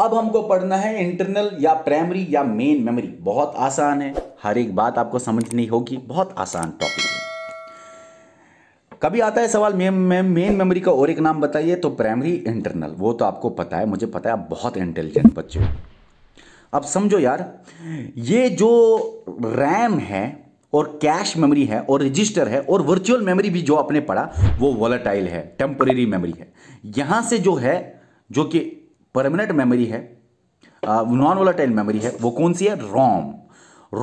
अब हमको पढ़ना है इंटरनल या प्राइमरी या मेन मेमोरी बहुत आसान है हर एक बात आपको समझनी होगी बहुत आसान टॉपिक है कभी आता है सवाल मेन मेन मेमोरी का और एक नाम बताइए तो प्राइमरी इंटरनल वो तो आपको पता है मुझे पता है आप बहुत इंटेलिजेंट बच्चे हो अब समझो यार ये जो रैम है और कैश मेमोरी है और रजिस्टर है और वर्चुअल मेमोरी भी जो आपने पढ़ा वो वॉलेटाइल है टेम्परेरी मेमोरी है यहां से जो है जो कि परमानेंट मेमोरी है नॉन वोलाटाइल मेमोरी है वो कौन सी है रॉम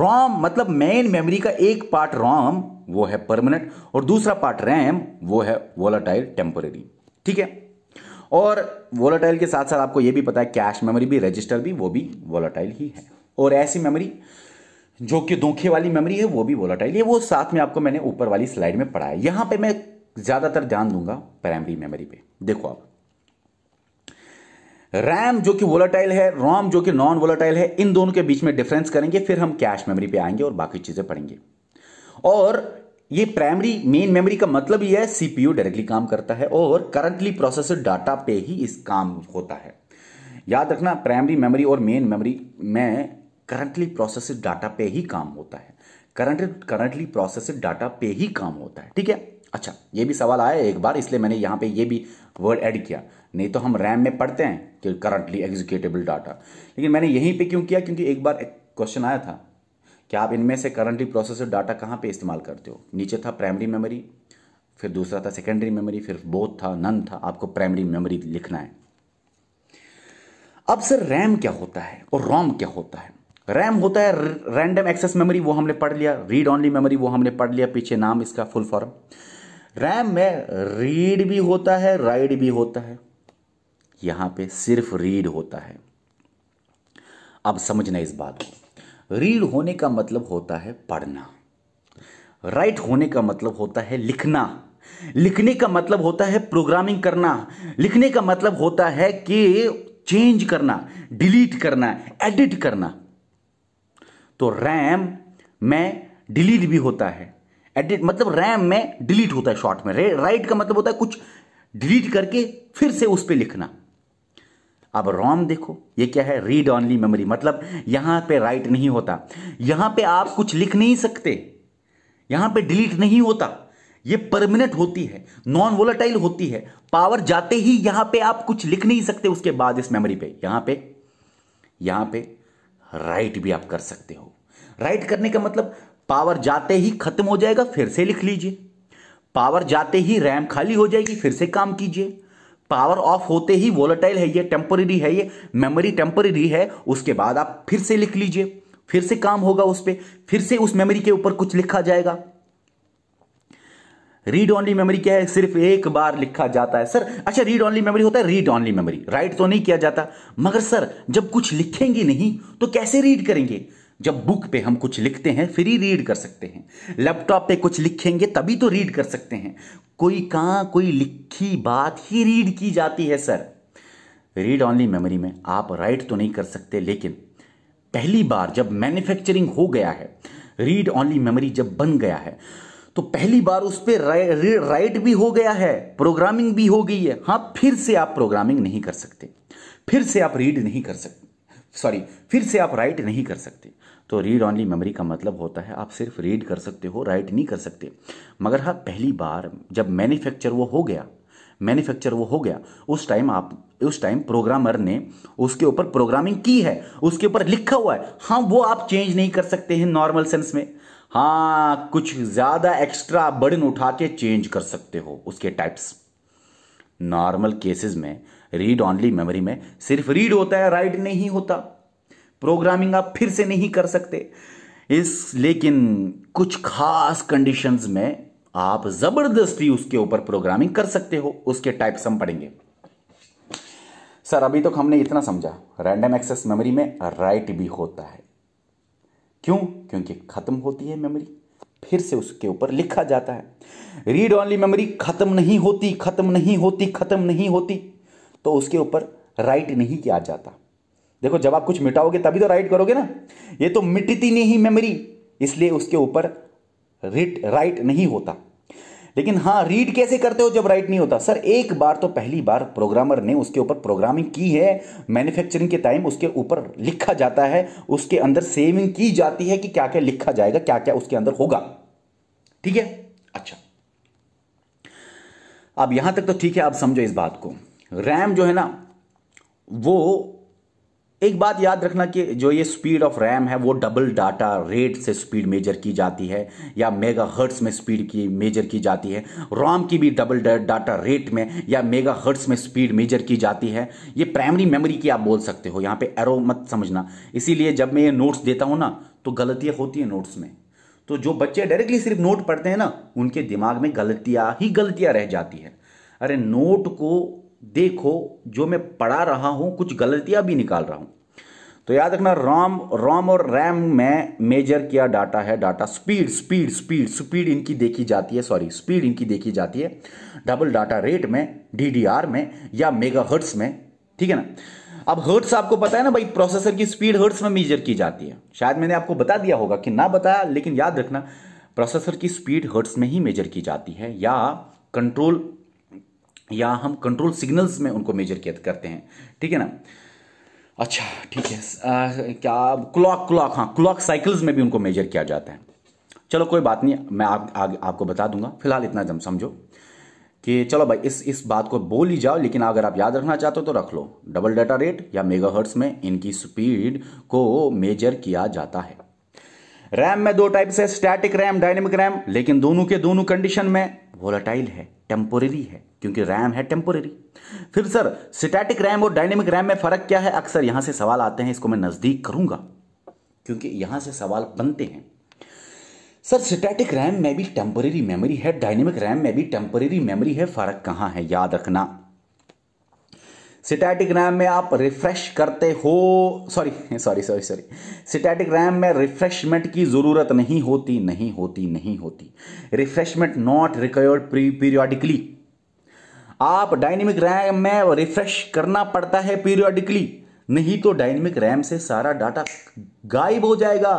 रॉम मतलब मेन मेमोरी का एक पार्ट रॉम वो है परमानेंट और दूसरा पार्ट रैम वो है वोलाटाइल टेम्पोरेरी ठीक है और वोलाटाइल के साथ साथ आपको ये भी पता है कैश मेमोरी भी रजिस्टर भी वो भी वोलाटाइल ही है और ऐसी मेमोरी जो कि धोखे वाली मेमोरी है वो भी वोलाटाइल है वो साथ में आपको मैंने ऊपर वाली स्लाइड में पढ़ा है यहां पे मैं ज़्यादातर ध्यान दूंगा प्राइमरी मेमोरी पे देखो आप रैम जो कि वोलाटाइल है रोम जो कि नॉन वोलाटाइल है इन दोनों के बीच में डिफरेंस करेंगे फिर हम कैश मेमोरी पे आएंगे और बाकी चीजें पढ़ेंगे और ये प्राइमरी मेन मेमोरी का मतलब ये है सीपीयू डायरेक्टली काम करता है और करंटली प्रोसेसर डाटा पे ही इस काम होता है याद रखना प्राइमरी मेमोरी और मेन मेमोरी में करंटली प्रोसेसर डाटा पे ही काम होता है करंट करंटली प्रोसेसर डाटा पे ही काम होता है ठीक है अच्छा ये भी सवाल आया एक बार इसलिए मैंने यहां पे ये भी वर्ड ऐड किया नहीं तो हम रैम में पढ़ते हैं कि करंटली एग्जीक्यूटेबल डाटा लेकिन मैंने यहीं पे क्यों किया क्योंकि एक बार एक क्वेश्चन आया था कि आप इनमें से करंटली प्रोसेसर डाटा कहाँ पे इस्तेमाल करते हो नीचे था प्राइमरी मेमोरी फिर दूसरा था सेकेंडरी मेमोरी फिर बोथ था नन था आपको प्राइमरी मेमोरी लिखना है अब सर रैम क्या होता है और रोम क्या होता है रैम होता है रैंडम एक्सेस मेमोरी वो हमने पढ़ लिया रीड ऑनली मेमोरी वो हमने पढ़ लिया पीछे नाम इसका फुल फॉर्म रैम में रीड भी होता है राइड भी होता है यहाँ पे सिर्फ रीड होता है अब समझना इस बात को रीड होने का मतलब होता है पढ़ना राइट होने का मतलब होता है लिखना लिखने का मतलब होता है प्रोग्रामिंग करना लिखने का मतलब होता है कि चेंज करना डिलीट करना एडिट करना तो रैम में डिलीट भी होता है एडिट मतलब रैम में डिलीट होता है शॉर्ट में राइट का मतलब होता है कुछ डिलीट करके फिर से उस पर लिखना अब रॉम देखो ये क्या है रीड ऑनली मेमोरी मतलब यहां पे राइट नहीं होता यहां पे आप कुछ लिख नहीं सकते यहां पे डिलीट नहीं होता ये परमानेंट होती है नॉन वोलाटाइल होती है पावर जाते ही यहां पे आप कुछ लिख नहीं सकते उसके बाद इस मेमोरी पे यहां पे यहां पे राइट भी आप कर सकते हो राइट करने का मतलब पावर जाते ही खत्म हो जाएगा फिर से लिख लीजिए पावर जाते ही रैम खाली हो जाएगी फिर से काम कीजिए पावर ऑफ होते ही वोलेटाइल है ये टेम्पररी है ये मेमोरी टेम्पररी है उसके बाद आप फिर से लिख लीजिए फिर से काम होगा उस पर फिर से उस मेमोरी के ऊपर कुछ लिखा जाएगा रीड ऑनली मेमोरी क्या है सिर्फ एक बार लिखा जाता है सर अच्छा रीड ऑनली मेमोरी होता है रीड ऑनली मेमोरी राइट तो नहीं किया जाता मगर सर जब कुछ लिखेंगे नहीं तो कैसे रीड करेंगे जब बुक पे हम कुछ लिखते हैं फिर ही रीड कर सकते हैं लैपटॉप पे कुछ लिखेंगे तभी तो रीड कर सकते हैं कोई कहा कोई लिखी बात ही रीड की जाती है सर रीड ऑनली मेमोरी में आप राइट तो नहीं कर सकते लेकिन पहली बार जब मैन्युफैक्चरिंग हो गया है रीड ऑनली मेमोरी जब बन गया है तो पहली बार उस पर राइट भी हो गया है प्रोग्रामिंग भी हो गई है हाँ फिर से आप प्रोग्रामिंग नहीं कर सकते फिर से आप रीड नहीं कर सकते सॉरी फिर से आप राइट नहीं कर सकते तो रीड ऑनली मेमोरी का मतलब होता है आप सिर्फ रीड कर सकते हो राइट नहीं कर सकते मगर हाँ पहली बार जब मैन्युफैक्चर वो हो गया मैन्युफैक्चर वो हो गया उस टाइम आप उस टाइम प्रोग्रामर ने उसके ऊपर प्रोग्रामिंग की है उसके ऊपर लिखा हुआ है हाँ वो आप चेंज नहीं कर सकते हैं नॉर्मल सेंस में हाँ कुछ ज़्यादा एक्स्ट्रा बर्डन उठा के चेंज कर सकते हो उसके टाइप्स नॉर्मल केसेस में रीड ऑनली मेमोरी में सिर्फ रीड होता है राइट नहीं होता प्रोग्रामिंग आप फिर से नहीं कर सकते इस लेकिन कुछ खास कंडीशंस में आप जबरदस्ती उसके ऊपर प्रोग्रामिंग कर सकते हो उसके टाइप्स हम पढ़ेंगे सर अभी तक तो हमने इतना समझा रैंडम एक्सेस मेमोरी में राइट भी होता है क्यों क्योंकि खत्म होती है मेमोरी फिर से उसके ऊपर लिखा जाता है रीड ऑनली मेमोरी खत्म नहीं होती खत्म नहीं होती खत्म नहीं होती तो उसके ऊपर राइट नहीं किया जाता देखो जब आप कुछ मिटाओगे तभी तो राइट करोगे ना ये तो मिटती नहीं मेमोरी इसलिए उसके ऊपर रिट राइट नहीं होता लेकिन हाँ रीड कैसे करते हो जब राइट नहीं होता सर एक बार तो पहली बार प्रोग्रामर ने उसके ऊपर प्रोग्रामिंग की है मैन्युफैक्चरिंग के टाइम उसके ऊपर लिखा जाता है उसके अंदर सेविंग की जाती है कि क्या क्या लिखा जाएगा क्या क्या उसके अंदर होगा ठीक है अच्छा अब यहां तक तो ठीक है अब समझो इस बात को रैम जो है ना वो एक बात याद रखना कि जो ये स्पीड ऑफ रैम है वो डबल डाटा रेट से स्पीड मेजर की जाती है या मेगा हर्ट्स में स्पीड की मेजर की जाती है रोम की भी डबल डाटा रेट में या मेगा हर्ट्स में स्पीड मेजर की जाती है ये प्राइमरी मेमोरी की आप बोल सकते हो यहाँ पे एरो मत समझना इसीलिए जब मैं ये नोट्स देता हूँ ना तो गलतियाँ होती हैं नोट्स में तो जो बच्चे डायरेक्टली सिर्फ नोट पढ़ते हैं ना उनके दिमाग में गलतियाँ ही गलतियाँ रह जाती है अरे नोट को देखो जो मैं पढ़ा रहा हूं कुछ गलतियां भी निकाल रहा हूं तो याद रखना रॉम रॉम और रैम में मेजर किया डाटा है data speed speed speed speed इनकी देखी जाती है सॉरी स्पीड इनकी देखी जाती है डबल डाटा रेट में डीडीआर में या मेगा में ठीक है ना अब हर्ट्स आपको पता है ना भाई प्रोसेसर की स्पीड हर्ट्स में मेजर की जाती है शायद मैंने आपको बता दिया होगा कि ना बताया लेकिन याद रखना प्रोसेसर की स्पीड हर्ट्स में ही मेजर की जाती है या कंट्रोल या हम कंट्रोल सिग्नल्स में उनको मेजर किया करते हैं ठीक है ना अच्छा ठीक है आ, क्या क्लॉक क्लॉक हाँ क्लॉक साइकिल्स में भी उनको मेजर किया जाता है चलो कोई बात नहीं मैं आप, आ, आपको बता दूंगा फिलहाल इतना जम समझो कि चलो भाई इस इस बात को बोल ही जाओ लेकिन अगर आप याद रखना चाहते हो तो रख लो डबल डाटा रेट या मेगाहर्ट्ज में इनकी स्पीड को मेजर किया जाता है रैम में दो टाइप है स्टैटिक रैम डायनेमिक रैम लेकिन दोनों के दोनों कंडीशन में वोलाटाइल है टेम्पोरेरी है क्योंकि रैम है टेम्पोरेरी फिर सर स्टैटिक रैम और डायनेमिक रैम में फर्क क्या है अक्सर यहां से सवाल आते हैं इसको मैं नजदीक करूंगा क्योंकि यहां से सवाल बनते हैं सर स्टैटिक रैम में भी टेम्पोरेरी मेमोरी है डायनेमिक रैम में भी टेम्परेरी मेमोरी है फर्क कहाँ है याद रखना सिटैटिक रैम में आप रिफ्रेश करते हो sorry sorry sorry sorry static RAM में रिफ्रेशमेंट की ज़रूरत नहीं होती नहीं होती नहीं होती रिफ्रेशमेंट नॉट रिक्वायर्ड पीरियोडिकली आप डायनेमिक रैम में रिफ्रेश करना पड़ता है पीरियोडिकली नहीं तो डायनेमिक रैम से सारा डाटा गायब हो जाएगा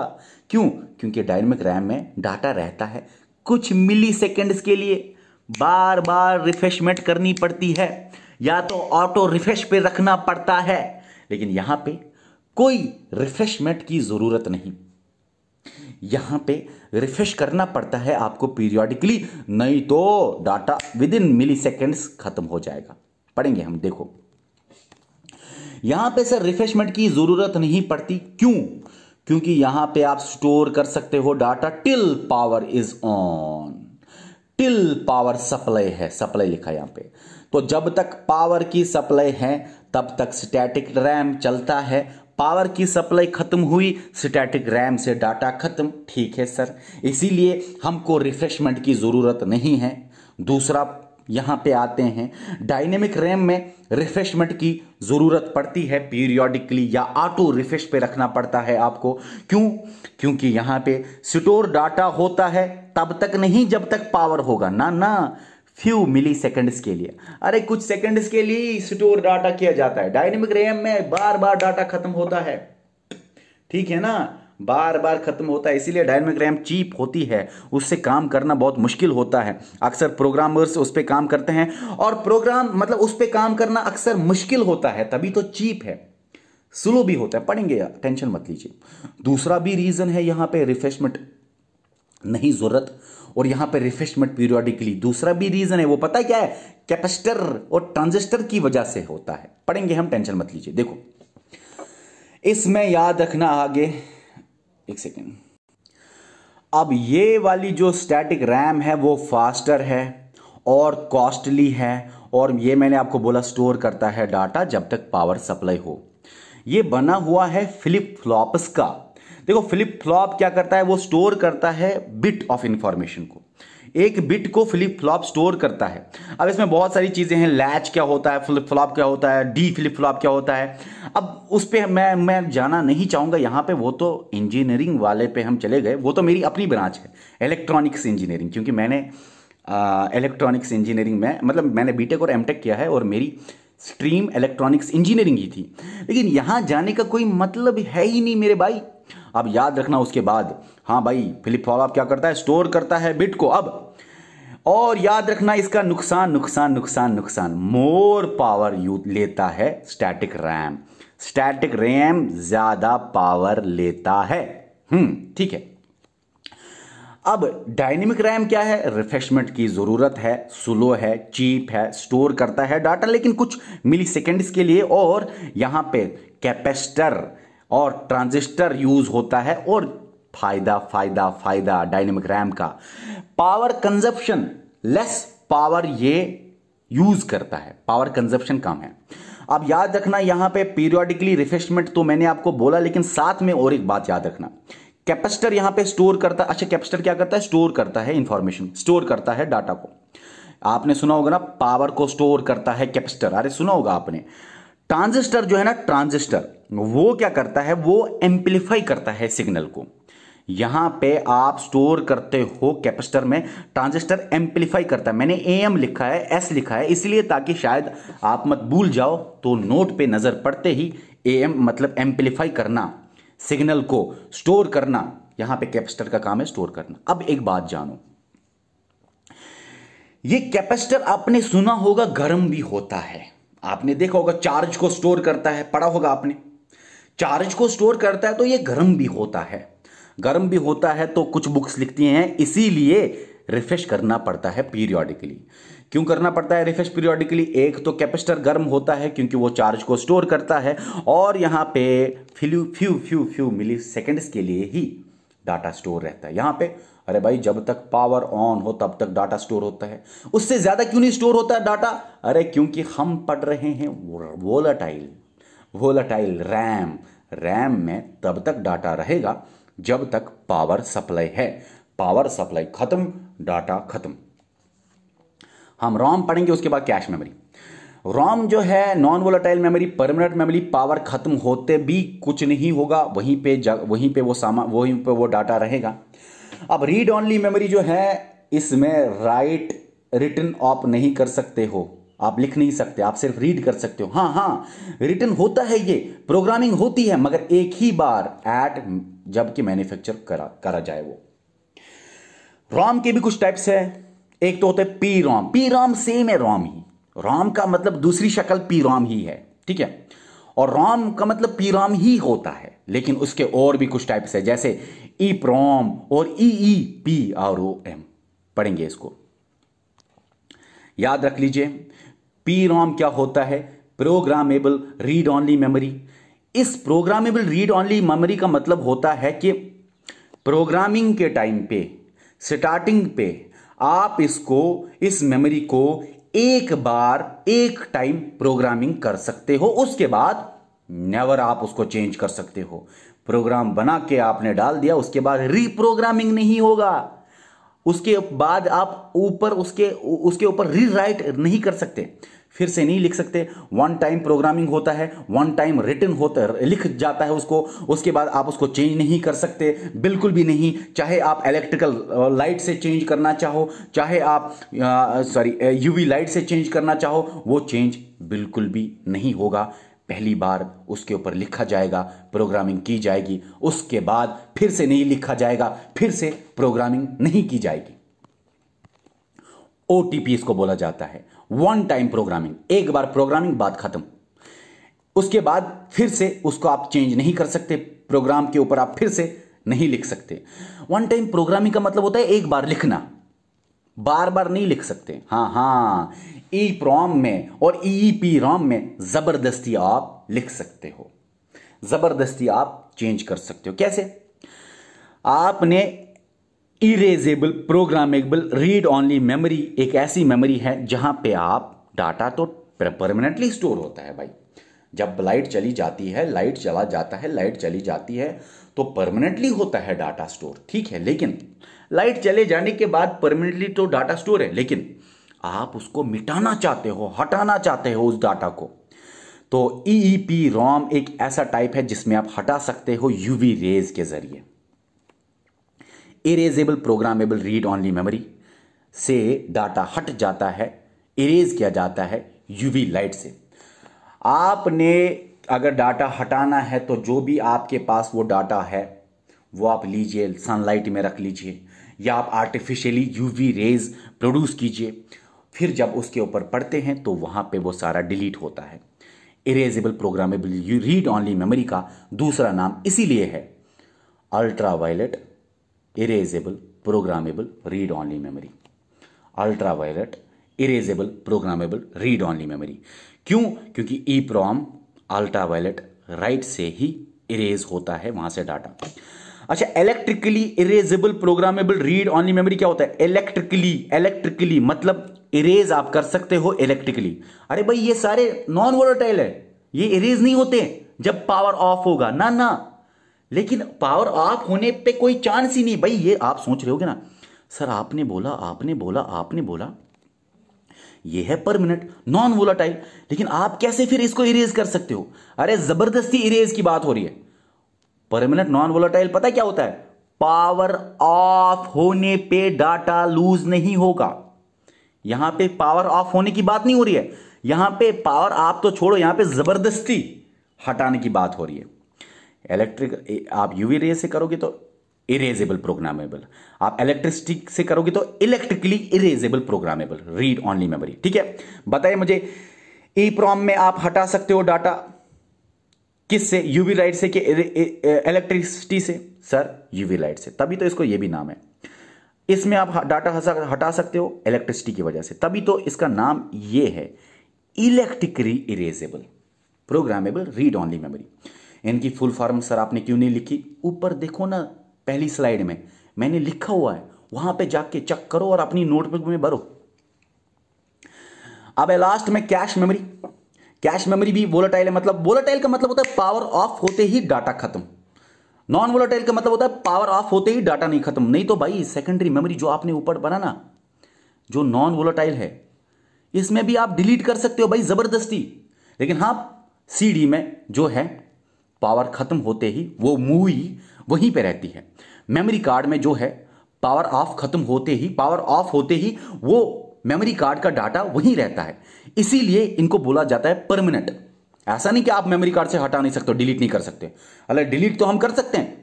क्यों क्योंकि डायनेमिक रैम में डाटा रहता है कुछ मिली सेकेंड्स के लिए बार बार रिफ्रेशमेंट करनी पड़ती है या तो ऑटो रिफ्रेश पे रखना पड़ता है लेकिन यहां पे कोई रिफ्रेशमेंट की ज़रूरत नहीं यहां पे रिफ्रेश करना पड़ता है आपको पीरियोडिकली नहीं तो data within milliseconds खत्म हो जाएगा पढ़ेंगे हम देखो यहां पे सर रिफ्रेशमेंट की ज़रूरत नहीं पड़ती क्यों क्योंकि यहां पे आप स्टोर कर सकते हो data till power is on till power supply है सप्लाई लिखा यहां पे तो जब तक पावर की सप्लाई है तब तक स्टैटिक रैम चलता है पावर की सप्लाई ख़त्म हुई स्टैटिक रैम से डाटा ख़त्म ठीक है सर इसीलिए हमको रिफ्रेशमेंट की ज़रूरत नहीं है दूसरा यहां पे आते हैं डायनेमिक रैम में रिफ्रेशमेंट की ज़रूरत पड़ती है पीरियोडिकली या ऑटो रिफ्रेश पे रखना पड़ता है आपको क्यों क्योंकि यहां पे स्टोर डाटा होता है तब तक नहीं जब तक पावर होगा ना ना फ्यू मिली सेकेंड्स के लिए अरे कुछ सेकेंड्स के लिए स्टोर डाटा किया जाता है डायनेमिक रैम में बार बार डाटा खत्म होता है ठीक है ना बार बार खत्म होता है इसीलिए डायनेमिक रैम चीप होती है उससे काम करना बहुत मुश्किल होता है अक्सर प्रोग्रामर्स उस पर काम करते हैं और प्रोग्राम मतलब उस पर काम करना अक्सर मुश्किल होता है तभी तो चीप है स्लो भी होता है पढ़ेंगे टेंशन मत लीजिए दूसरा भी रीज़न है यहां पे रिफ्रेशमेंट नहीं ज़रूरत और यहां पर रिफ्रेशमेंट पीरियोडिकली दूसरा भी रीजन है वो पता है क्या है कैपेसिटर और ट्रांजिस्टर की वजह से होता है पढ़ेंगे हम टेंशन मत लीजिए देखो इसमें याद रखना आगे एक सेकेंड अब ये वाली जो स्टैटिक रैम है वो फास्टर है और कॉस्टली है और ये मैंने आपको बोला स्टोर करता है डाटा जब तक पावर सप्लाई हो ये बना हुआ है फ्लिप फ्लॉप्स का देखो फ्लिप फ्लॉप क्या करता है वो स्टोर करता है बिट ऑफ इंफॉर्मेशन को एक बिट को फ्लिप फ्लॉप स्टोर करता है अब इसमें बहुत सारी चीज़ें हैं लैच क्या होता है फ्लिप फ्लॉप क्या होता है डी फ्लिप फ्लॉप क्या होता है अब उस पर मैं मैं जाना नहीं चाहूँगा यहाँ पे वो तो इंजीनियरिंग वाले पे हम चले गए वो तो मेरी अपनी ब्रांच है इलेक्ट्रॉनिक्स इंजीनियरिंग क्योंकि मैंने इलेक्ट्रॉनिक्स इंजीनियरिंग में मतलब मैंने बीटेक और एमटेक किया है और मेरी स्ट्रीम इलेक्ट्रॉनिक्स इंजीनियरिंग ही थी लेकिन यहाँ जाने का कोई मतलब है ही नहीं मेरे भाई अब याद रखना उसके बाद हाँ भाई फ्लिप फॉलॉप क्या करता है स्टोर करता है बिट को अब और याद रखना इसका नुकसान नुकसान नुकसान नुकसान मोर पावर यू लेता है स्टैटिक रैम स्टैटिक रैम ज्यादा पावर लेता है हम्म ठीक है अब डायनेमिक रैम क्या है रिफ्रेशमेंट की ज़रूरत है स्लो है चीप है स्टोर करता है डाटा लेकिन कुछ मिली के लिए और यहां पे कैपेसिटर और ट्रांजिस्टर यूज होता है और फायदा फायदा फायदा डायनेमिक रैम का पावर कंजप्शन लेस पावर ये यूज करता है पावर कंजप्शन कम है अब याद रखना यहां पे पीरियोडिकली रिफ्रेशमेंट तो मैंने आपको बोला लेकिन साथ में और एक बात याद रखना कैपेसिटर यहां पे स्टोर करता है अच्छा कैपेसिटर क्या करता है स्टोर करता है इंफॉर्मेशन स्टोर करता है डाटा को आपने सुना होगा ना पावर को स्टोर करता है कैपेसिटर अरे सुना होगा आपने ट्रांजिस्टर जो है ना ट्रांजिस्टर वो क्या करता है वो एम्पलीफाई करता है सिग्नल को यहां पे आप स्टोर करते हो कैपेसिटर में ट्रांजिस्टर एम्पलीफाई करता है मैंने ए एम लिखा है एस लिखा है इसलिए ताकि शायद आप मत भूल जाओ तो नोट पे नज़र पड़ते ही ए एम मतलब एम्पलीफाई करना सिग्नल को स्टोर करना यहां पे कैपेसिटर का काम है स्टोर करना अब एक बात जानो ये कैपेसिटर आपने सुना होगा गर्म भी होता है आपने देखा होगा चार्ज को स्टोर करता है पढ़ा होगा आपने चार्ज को स्टोर करता है तो ये गर्म भी होता है गर्म भी होता है तो कुछ बुक्स लिखती हैं इसीलिए रिफ्रेश करना पड़ता है पीरियोडिकली क्यों करना पड़ता है रिफ्रेश पीरियोडिकली एक तो कैपेसिटर गर्म होता है क्योंकि वो चार्ज को स्टोर करता है और यहां पे few few few few milliseconds के लिए ही डाटा स्टोर रहता है यहां पे अरे भाई जब तक पावर ऑन हो तब तक डाटा स्टोर होता है उससे ज़्यादा क्यों नहीं स्टोर होता है डाटा अरे क्योंकि हम पढ़ रहे हैं वोलाटाइल वोलाटाइल रैम रैम में तब तक डाटा रहेगा जब तक पावर सप्लाई है पावर सप्लाई खत्म डाटा खत्म हम रॉम पढ़ेंगे उसके बाद कैश मेमोरी रॉम जो है non volatile memory permanent memory power खत्म होते भी कुछ नहीं होगा वहीं पे वहीं पे वो सामान वहीं पे वो डाटा रहेगा अब रीड ऑनली मेमोरी जो है इसमें राइट रिटर्न ऑफ नहीं कर सकते हो आप लिख नहीं सकते आप सिर्फ रीड कर सकते हो हाँ हाँ रिटर्न होता है ये प्रोग्रामिंग होती है मगर एक ही बार एट जबकि मैन्युफैक्चर करा करा जाए वो रॉम के भी कुछ टाइप्स है एक तो होते P ROM P ROM same है रॉम ही रॉम का मतलब दूसरी शक्ल पी रॉम ही है ठीक है और रॉम का मतलब पी रॉम ही होता है लेकिन उसके और भी कुछ टाइप्स है जैसे ई प्रोम और E E P R O M पढ़ेंगे इसको याद रख लीजिए पी रोम क्या होता है प्रोग्रामेबल रीड ऑनली मेमोरी इस प्रोग्रामेबल रीड ऑनली मेमोरी का मतलब होता है कि प्रोग्रामिंग के टाइम पे स्टार्टिंग पे आप इसको इस मेमोरी को एक बार एक टाइम प्रोग्रामिंग कर सकते हो उसके बाद नेवर आप उसको चेंज कर सकते हो प्रोग्राम बना के आपने डाल दिया उसके बाद रीप्रोग्रामिंग नहीं होगा उसके बाद आप ऊपर उसके उसके ऊपर रीराइट नहीं कर सकते फिर से नहीं लिख सकते वन टाइम प्रोग्रामिंग होता है वन टाइम रिटर्न होता है लिख जाता है उसको उसके बाद आप उसको चेंज नहीं कर सकते बिल्कुल भी नहीं चाहे आप इलेक्ट्रिकल लाइट से चेंज करना चाहो चाहे आप सॉरी यूवी लाइट से चेंज करना चाहो वो चेंज बिल्कुल भी नहीं होगा पहली बार उसके ऊपर लिखा जाएगा प्रोग्रामिंग की जाएगी उसके बाद फिर से नहीं लिखा जाएगा फिर से प्रोग्रामिंग नहीं की जाएगी ओ इसको बोला जाता है वन टाइम प्रोग्रामिंग एक बार प्रोग्रामिंग बात खत्म उसके बाद फिर से उसको आप चेंज नहीं कर सकते प्रोग्राम के ऊपर आप फिर से नहीं लिख सकते वन टाइम प्रोग्रामिंग का मतलब होता है एक बार लिखना बार बार नहीं लिख सकते हाँ हाँ ई प्रॉम में और ई पी रॉम में ज़बरदस्ती आप लिख सकते हो ज़बरदस्ती आप चेंज कर सकते हो कैसे आपने erasable programmable read only memory एक ऐसी मेमोरी है जहां पे आप डाटा तो परमानेंटली स्टोर होता है भाई जब लाइट चली जाती है लाइट चला जाता है लाइट चली जाती है तो परमानेंटली होता है डाटा स्टोर ठीक है लेकिन लाइट चले जाने के बाद परमानेंटली तो डाटा स्टोर है लेकिन आप उसको मिटाना चाहते हो हटाना चाहते हो उस डाटा को तो ई e पी e एक ऐसा टाइप है जिसमें आप हटा सकते हो यूवी रेज के जरिए erasable programmable read only memory से डाटा हट जाता है इरेज किया जाता है यूवी लाइट से आपने अगर डाटा हटाना है तो जो भी आपके पास वो डाटा है वो आप लीजिए सनलाइट में रख लीजिए या आप आर्टिफिशियली यूवी रेज प्रोड्यूस कीजिए फिर जब उसके ऊपर पढ़ते हैं तो वहाँ पे वो सारा डिलीट होता है erasable programmable U read only memory का दूसरा नाम इसीलिए है ultra violet erasable programmable read only memory ultra violet erasable programmable read only memory क्यों क्योंकि ई प्रॉम अल्ट्रा राइट से ही इरेज होता है वहाँ से डाटा अच्छा electrically erasable programmable read only memory क्या होता है इलेक्ट्रिकली इलेक्ट्रिकली मतलब इरेज आप कर सकते हो इलेक्ट्रिकली अरे भाई ये सारे नॉन वोलोटाइल है ये इरेज नहीं होते जब पावर ऑफ होगा ना ना लेकिन पावर ऑफ होने पे कोई चांस ही नहीं भाई ये आप सोच रहे हो ना सर आपने बोला आपने बोला आपने बोला ये है पर मिनट नॉन वोलाटाइल लेकिन आप कैसे फिर इसको इरेज कर सकते हो अरे जबरदस्ती इरेज की बात हो रही है परमानेंट नॉन वोलाटाइल पता क्या होता है पावर ऑफ होने पे डाटा लूज नहीं होगा यहां पे पावर ऑफ होने की बात नहीं हो रही है यहां पे पावर आप तो छोड़ो यहां पे जबरदस्ती हटाने की बात हो रही है इलेक्ट्रिक आप यूवी रे से करोगे तो इरेजेबल प्रोग्रामेबल आप इलेक्ट्रिसिटी से करोगे तो electrically erasable programmable read only memory ठीक है बताइए मुझे ई प्रॉम में आप हटा सकते हो डाटा किससे यूवी लाइट से कि इलेक्ट्रिसिटी से सर यूवी लाइट से तभी तो इसको यह भी नाम है इसमें आप डाटा हटा सकते हो इलेक्ट्रिसिटी की वजह से तभी तो इसका नाम यह है electrically erasable programmable read only memory इनकी फुल फॉर्म सर आपने क्यों नहीं लिखी ऊपर देखो ना पहली स्लाइड में मैंने लिखा हुआ है वहां पे जाके चेक करो और अपनी नोटबुक में भरो अब लास्ट में कैश मेमोरी कैश मेमोरी भी वोलाटाइल है मतलब वोलाटाइल का मतलब होता है पावर ऑफ होते ही डाटा खत्म नॉन वोलाटाइल का मतलब होता है पावर ऑफ होते ही डाटा नहीं खत्म नहीं तो भाई सेकेंडरी मेमोरी जो आपने ऊपर बना ना जो नॉन वोलाटाइल है इसमें भी आप डिलीट कर सकते हो भाई जबरदस्ती लेकिन हाँ सीडी में जो है पावर खत्म होते ही वो मूवी वहीं पे रहती है मेमोरी कार्ड में जो है पावर ऑफ खत्म होते ही पावर ऑफ होते ही वो मेमोरी कार्ड का डाटा वहीं रहता है इसीलिए इनको बोला जाता है परमानेंट ऐसा नहीं कि आप मेमोरी कार्ड से हटा नहीं सकते डिलीट नहीं कर सकते अरे डिलीट तो हम कर सकते हैं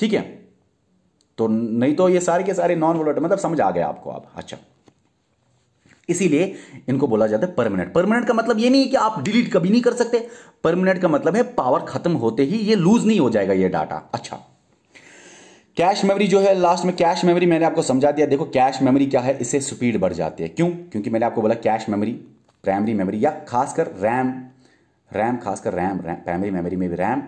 ठीक है तो नहीं तो ये सारे के सारे नॉन वोलेट मतलब समझ आ गया आपको आप अच्छा इसीलिए इनको बोला जाता है परमानेंट परमानेंट का मतलब ये नहीं है कि आप डिलीट कभी नहीं कर सकते परमानेंट का मतलब है पावर खत्म होते ही ये लूज नहीं हो जाएगा ये डाटा अच्छा कैश मेमोरी जो है लास्ट में कैश मेमोरी मैंने आपको समझा दिया देखो कैश मेमोरी क्या है इससे स्पीड बढ़ जाती है क्यों क्योंकि मैंने आपको बोला कैश मेमोरी प्राइमरी मेमोरी या खासकर रैम रैम खासकर रैम रैम प्राइमरी मेमोरी में भी रैम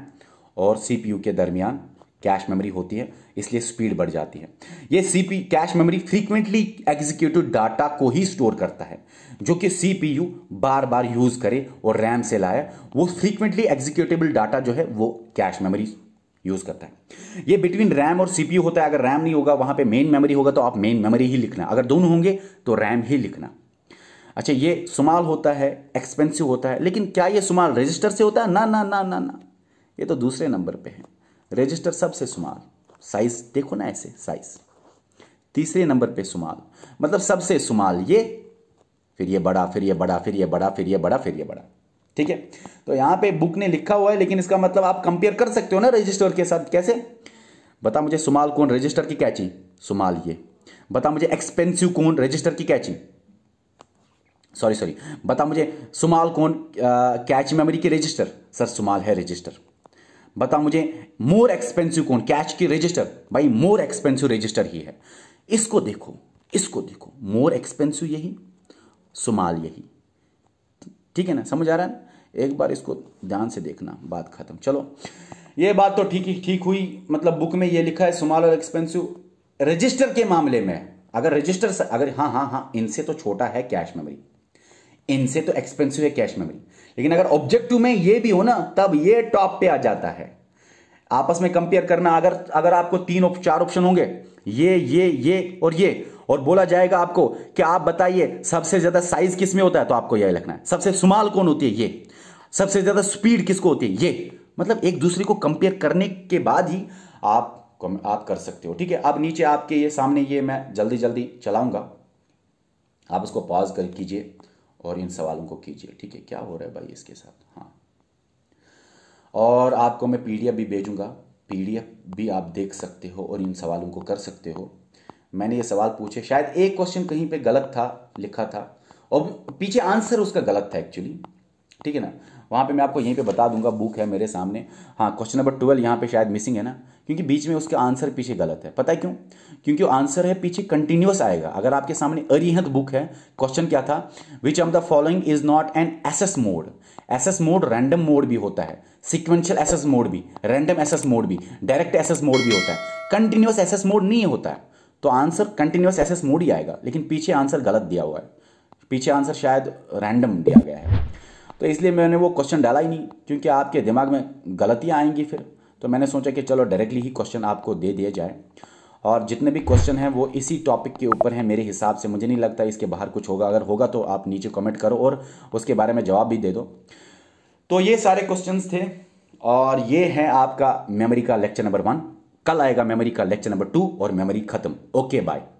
और सीपीयू के दरमियान कैश मेमोरी होती है इसलिए स्पीड बढ़ जाती है ये सीपी cache memory frequently executive data को ही स्टोर करता है जो कि सीपीयू बार बार यूज़ करे और रैम से लाए वो फ्रीक्वेंटली एग्जीक्यूटेबल डाटा जो है वो कैश मेमोरी यूज करता है ये बिटवीन रैम और सीपीयू होता है अगर रैम नहीं होगा वहां पे मेन मेमोरी होगा तो आप मेन मेमोरी ही लिखना अगर दोनों होंगे तो रैम ही लिखना अच्छा ये सुमाल होता है एक्सपेंसिव होता है लेकिन क्या ये सुमाल रजिस्टर से होता है ना ना ना ना ना ये तो दूसरे नंबर पे है रजिस्टर सबसे सुमाल साइज देखो ना ऐसे साइज तीसरे नंबर पे सुमाल मतलब सबसे सुमाल ये फिर ये बड़ा फिर ये बड़ा फिर ये बड़ा फिर ये बड़ा फिर ये बड़ा ठीक है तो यहां पे बुक ने लिखा हुआ है लेकिन इसका मतलब आप कंपेयर कर सकते हो ना रजिस्टर के साथ कैसे बता मुझे सुमाल कौन रजिस्टर की कैची सुमाल ये बता मुझे एक्सपेंसिव कौन रजिस्टर की कैची सॉरी सॉरी बता मुझे सुमाल कौन कैच मेमोरी की रजिस्टर सर सुमाल है रजिस्टर बता मुझे मोर एक्सपेंसिव कौन कैच की रजिस्टर भाई मोर एक्सपेंसिव रजिस्टर ही है इसको देखो इसको देखो मोर एक्सपेंसिव यही सुमाल यही ठीक है ना समझ आ रहा है एक बार इसको ध्यान से देखना बात खत्म चलो ये बात तो ठीक ही ठीक हुई मतलब बुक में ये लिखा है स्मॉल और एक्सपेंसिव रजिस्टर के मामले में अगर रजिस्टर स, अगर हाँ हाँ हाँ इनसे तो छोटा है कैश मेमोरी इनसे तो एक्सपेंसिव है कैश मेमोरी लेकिन अगर ऑब्जेक्टिव में ये भी हो ना तब ये टॉप पे आ जाता है आपस में कंपेयर करना अगर अगर आपको तीन उप, चार ऑप्शन होंगे ये ये ये और ये और बोला जाएगा आपको कि आप बताइए सबसे ज्यादा साइज किस में होता है तो आपको यह लिखना है सबसे सुमाल कौन होती है ये सबसे ज़्यादा स्पीड किसको होती है ये मतलब एक दूसरे को कंपेयर करने के बाद ही आप आप कर सकते हो ठीक है अब नीचे आपके ये सामने ये मैं जल्दी जल्दी चलाऊंगा आप इसको पॉज कर कीजिए और इन सवालों को कीजिए ठीक है क्या हो रहा है भाई इसके साथ हाँ और आपको मैं पीडीएफ भी भेजूंगा पीडीएफ भी आप देख सकते हो और इन सवालों को कर सकते हो मैंने ये सवाल पूछे शायद एक क्वेश्चन कहीं पे गलत था लिखा था और पीछे आंसर उसका गलत था एक्चुअली ठीक है ना वहाँ पे मैं आपको यहीं पे बता दूंगा बुक है मेरे सामने हाँ क्वेश्चन नंबर ट्वेल्व यहाँ पे शायद मिसिंग है ना क्योंकि बीच में उसके आंसर पीछे गलत है पता है क्यों क्योंकि वो आंसर है पीछे कंटिन्यूस आएगा अगर आपके सामने अरिहंत बुक है क्वेश्चन क्या था which of the following is not an access mode access mode random mode भी होता है सिक्वेंशियल एस एस मोड भी रैंडम एस एस मोड भी डायरेक्ट एस एस मोड भी होता है कंटिन्यूस एस एस मोड नहीं होता है तो answer continuous access mode ही आएगा लेकिन पीछे आंसर गलत दिया हुआ है पीछे आंसर शायद रैंडम दिया गया है तो इसलिए मैंने वो क्वेश्चन डाला ही नहीं क्योंकि आपके दिमाग में गलतियाँ आएंगी फिर तो मैंने सोचा कि चलो डायरेक्टली ही क्वेश्चन आपको दे दिया जाए और जितने भी क्वेश्चन हैं वो इसी टॉपिक के ऊपर हैं मेरे हिसाब से मुझे नहीं लगता इसके बाहर कुछ होगा अगर होगा तो आप नीचे कमेंट करो और उसके बारे में जवाब भी दे दो तो ये सारे क्वेश्चन थे और ये है आपका मेमोरी का लेक्चर नंबर वन कल आएगा मेमोरी का लेक्चर नंबर टू और मेमोरी खत्म ओके बाय